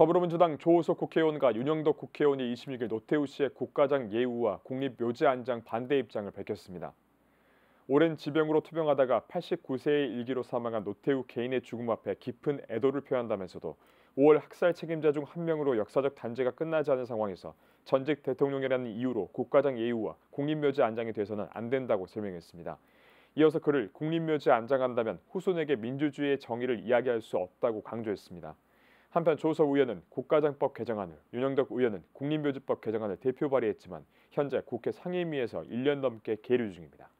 더불어민주당 조호석 국회의원과 윤영덕 국회의원이 26일 노태우 씨의 국가장 예우와 국립묘지 안장 반대 입장을 밝혔습니다. 오랜 지병으로 투병하다가 89세의 일기로 사망한 노태우 개인의 죽음 앞에 깊은 애도를 표한다면서도 5월 학살 책임자 중 한 명으로 역사적 단죄가 끝나지 않은 상황에서 전직 대통령이라는 이유로 국가장 예우와 국립묘지 안장이 돼서는 안 된다고 설명했습니다. 이어서 그를 국립묘지 안장한다면 후손에게 민주주의의 정의를 이야기할 수 없다고 강조했습니다. 한편 조석 의원은 국가장법 개정안을, 윤영덕 의원은 국립묘지법 개정안을 대표 발의했지만 현재 국회 상임위에서 1년 넘게 계류 중입니다.